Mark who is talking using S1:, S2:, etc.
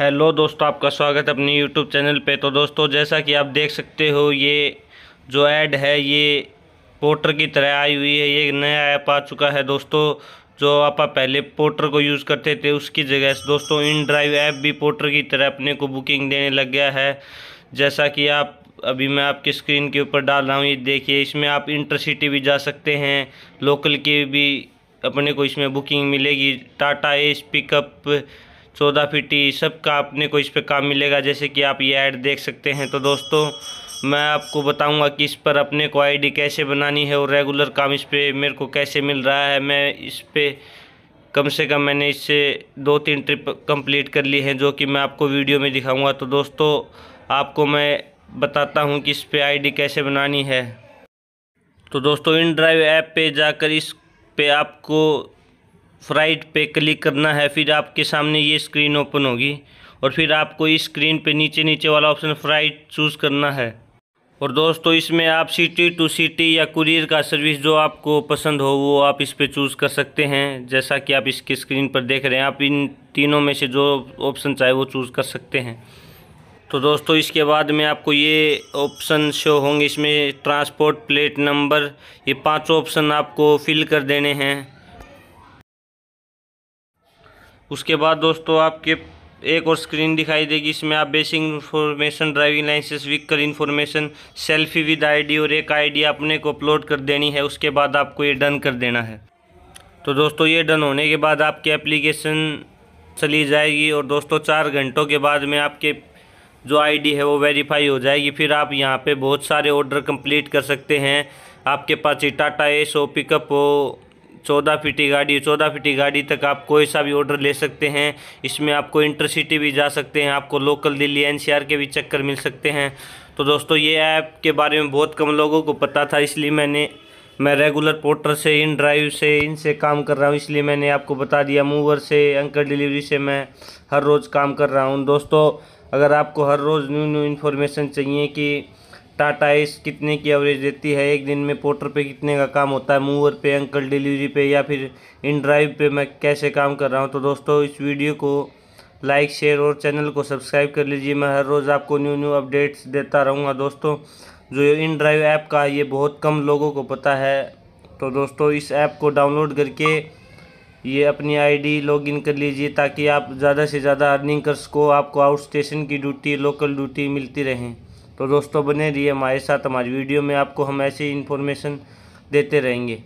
S1: hello दोस्तों आपका स्वागत है अपने यूट्यूब चैनल पे तो दोस्तों जैसा कि आप देख सकते हो ये जो ऐड है ये पोर्टर की तरह आई हुई है ये नया ऐप आ चुका है दोस्तों जो आप पहले पोर्टर को यूज़ करते थे उसकी जगह दोस्तों इन ड्राइव ऐप भी पोर्टर की तरह अपने को बुकिंग देने लग गया है जैसा कि आप अभी मैं आपकी स्क्रीन के ऊपर डाल रहा हूँ ये देखिए इसमें आप इंटरसिटी भी जा सकते हैं लोकल की भी अपने को इसमें बुकिंग मिलेगी टाटा एस पिकअप चौदह फिटी सबका अपने को इस पर काम मिलेगा जैसे कि आप ये ऐड देख सकते हैं तो दोस्तों मैं आपको बताऊंगा कि इस पर अपने को आईडी कैसे बनानी है और रेगुलर काम इस पर मेरे को कैसे मिल रहा है मैं इस पर कम से कम मैंने इससे दो तीन ट्रिप कंप्लीट कर ली है जो कि मैं आपको वीडियो में दिखाऊंगा तो दोस्तों आपको मैं बताता हूं कि इस पर आईडी कैसे बनानी है तो दोस्तों इन ड्राइव ऐप पर जाकर इस पर आपको फ्राइट पे क्लिक करना है फिर आपके सामने ये स्क्रीन ओपन होगी और फिर आपको इस स्क्रीन पे नीचे नीचे वाला ऑप्शन फ्राइट चूज़ करना है और दोस्तों इसमें आप सिटी टू सिटी या कुरियर का सर्विस जो आपको पसंद हो वो आप इस पर चूज़ कर सकते हैं जैसा कि आप इसके स्क्रीन पर देख रहे हैं आप इन तीनों में से जो ऑप्शन चाहे वो चूज़ कर सकते हैं तो दोस्तों इसके बाद में आपको ये ऑप्शन शो होंगे इसमें ट्रांसपोर्ट प्लेट नंबर ये पांचों ऑप्शन आपको फिल कर देने हैं उसके बाद दोस्तों आपके एक और स्क्रीन दिखाई देगी इसमें आप basic information driving licence vehicle information selfie with ID और एक आईडी अपने को अपलोड कर देनी है उसके बाद आपको ये डन कर देना है तो दोस्तों ये डन होने के बाद आपकी एप्लीकेशन चली जाएगी और दोस्तों चार घंटों के बाद में आपके जो आईडी है वो वेरीफाई हो जाएगी फिर आप यहाँ पे बहुत सारे ऑर्डर कंप्लीट कर सकते हैं आपके पास ही टाटा एस हो पिकअप हो चौदह फिटी गाड़ी चौदह फिटी गाड़ी तक आप कोई सा भी ऑर्डर ले सकते हैं इसमें आपको इंटरसिटी भी जा सकते हैं आपको लोकल दिल्ली एनसीआर के भी चक्कर मिल सकते हैं तो दोस्तों ये ऐप के बारे में बहुत कम लोगों को पता था इसलिए मैंने मैं रेगुलर पोर्टर से इन ड्राइव से इनसे काम कर रहा हूँ इसलिए मैंने आपको बता दिया मूवर से अंकर डिलीवरी से मैं हर रोज़ काम कर रहा हूँ दोस्तों अगर आपको हर रोज़ न्यू न्यू इन्फॉर्मेशन चाहिए कि टाटा एस कितने की एवरेज देती है एक दिन में पोर्टर पे कितने का काम होता है मूवर पे अंकल डिलीवरी पे या फिर इन ड्राइव पे मैं कैसे काम कर रहा हूँ तो दोस्तों इस वीडियो को लाइक शेयर और चैनल को सब्सक्राइब कर लीजिए मैं हर रोज़ आपको न्यू न्यू अपडेट्स देता रहूँगा दोस्तों जो इन ड्राइव ऐप का ये बहुत कम लोगों को पता है तो दोस्तों इस ऐप को डाउनलोड करके ये अपनी आईडी लॉगिन कर लीजिए ताकि आप ज़्यादा से ज़्यादा अर्निंग कर सको आपको आउट स्टेशन की ड्यूटी लोकल ड्यूटी मिलती रहें तो दोस्तों बने रहिए हमारे साथ हमारी वीडियो में आपको हम ऐसी इन्फॉर्मेशन देते रहेंगे